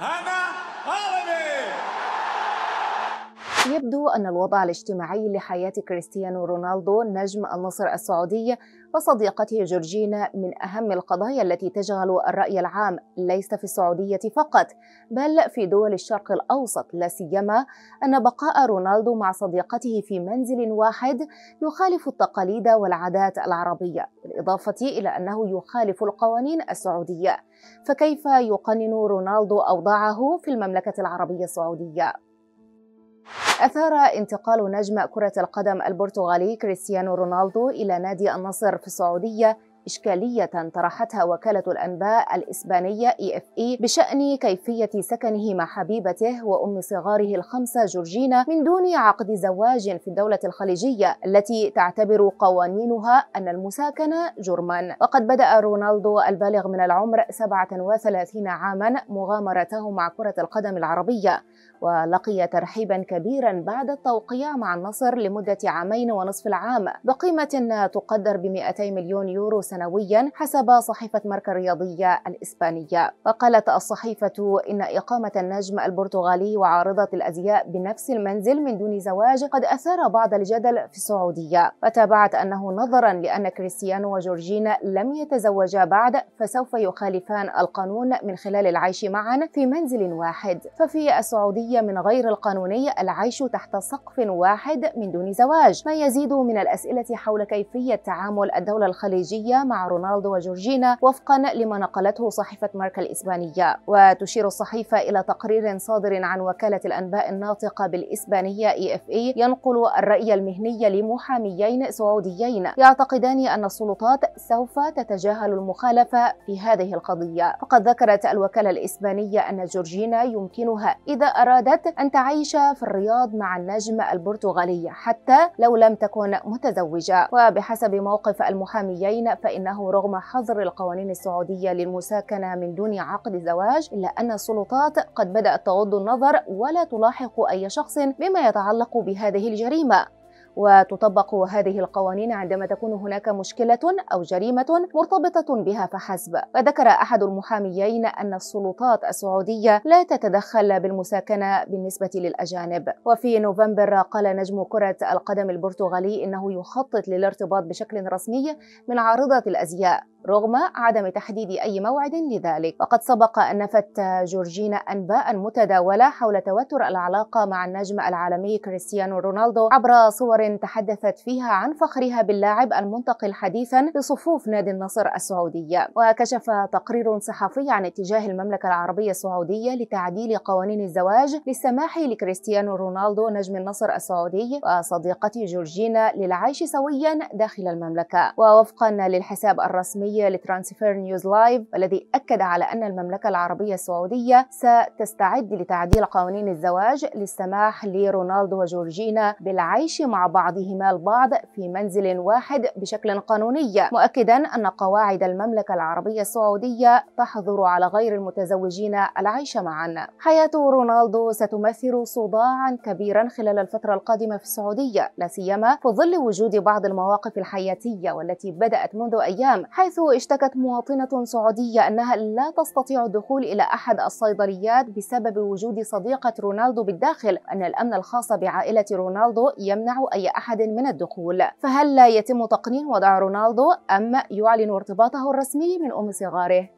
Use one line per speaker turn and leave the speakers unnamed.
Anna Oliver. يبدو أن الوضع الاجتماعي لحياة كريستيانو رونالدو نجم النصر السعودي وصديقته جورجينا من أهم القضايا التي تشغل الرأي العام ليس في السعودية فقط بل في دول الشرق الأوسط لا سيما أن بقاء رونالدو مع صديقته في منزل واحد يخالف التقاليد والعادات العربية بالإضافة إلى أنه يخالف القوانين السعودية فكيف يقنن رونالدو أوضاعه في المملكة العربية السعودية؟ أثار انتقال نجم كرة القدم البرتغالي كريستيانو رونالدو إلى نادي النصر في السعودية إشكالية طرحتها وكالة الأنباء الإسبانية اي اف اي بشأن كيفية سكنه مع حبيبته وأم صغاره الخمسة جورجينا من دون عقد زواج في الدولة الخليجية التي تعتبر قوانينها أن المساكنة جرما وقد بدأ رونالدو البالغ من العمر 37 عاما مغامرته مع كرة القدم العربية ولقي ترحيبا كبيرا بعد التوقيع مع النصر لمدة عامين ونصف العام بقيمة تقدر ب 200 مليون يورو سنة سنويا حسب صحيفة ماركا الرياضية الإسبانية وقالت الصحيفة إن إقامة النجم البرتغالي وعارضة الأزياء بنفس المنزل من دون زواج قد أثار بعض الجدل في السعودية وتابعت أنه نظرا لأن كريستيانو وجورجينا لم يتزوجا بعد فسوف يخالفان القانون من خلال العيش معا في منزل واحد ففي السعودية من غير القانوني العيش تحت سقف واحد من دون زواج ما يزيد من الأسئلة حول كيفية تعامل الدولة الخليجية مع رونالدو وجورجينا وفقا لما نقلته صحيفة ماركا الإسبانية وتشير الصحيفة إلى تقرير صادر عن وكالة الأنباء الناطقة بالإسبانية إي إف إي ينقل الرأي المهني لمحاميين سعوديين يعتقدان أن السلطات سوف تتجاهل المخالفة في هذه القضية فقد ذكرت الوكالة الإسبانية أن جورجينا يمكنها إذا أرادت أن تعيش في الرياض مع النجم البرتغالي حتى لو لم تكن متزوجة وبحسب موقف المحاميين ف فإنه رغم حظر القوانين السعودية للمساكنة من دون عقد زواج إلا أن السلطات قد بدأت تغض النظر ولا تلاحق أي شخص بما يتعلق بهذه الجريمة وتطبق هذه القوانين عندما تكون هناك مشكلة أو جريمة مرتبطة بها فحسب وذكر أحد المحاميين أن السلطات السعودية لا تتدخل بالمساكنة بالنسبة للأجانب وفي نوفمبر قال نجم كرة القدم البرتغالي إنه يخطط للارتباط بشكل رسمي من عارضة الأزياء رغم عدم تحديد أي موعد لذلك وقد سبق أن نفت جورجينا أنباء متداولة حول توتر العلاقة مع النجم العالمي كريستيانو رونالدو عبر صور تحدثت فيها عن فخرها باللاعب المنتقل حديثا لصفوف نادي النصر السعودية وكشف تقرير صحفي عن اتجاه المملكة العربية السعودية لتعديل قوانين الزواج للسماح لكريستيانو رونالدو نجم النصر السعودي وصديقة جورجينا للعيش سويا داخل المملكة ووفقا للحساب الرسمي الرئيسية لترانسفير نيوز لايف والذي أكد على أن المملكة العربية السعودية ستستعد لتعديل قوانين الزواج للسماح لرونالدو وجورجينا بالعيش مع بعضهما البعض في منزل واحد بشكل قانوني مؤكدا أن قواعد المملكة العربية السعودية تحظر على غير المتزوجين العيش معا حياة رونالدو ستمثل صداعا كبيرا خلال الفترة القادمة في السعودية لا سيما في ظل وجود بعض المواقف الحياتية والتي بدأت منذ أيام حيث اشتكت مواطنة سعودية أنها لا تستطيع الدخول إلى أحد الصيدليات بسبب وجود صديقة رونالدو بالداخل أن الأمن الخاص بعائلة رونالدو يمنع أي أحد من الدخول فهل لا يتم تقنين وضع رونالدو أم يعلن ارتباطه الرسمي من أم صغاره؟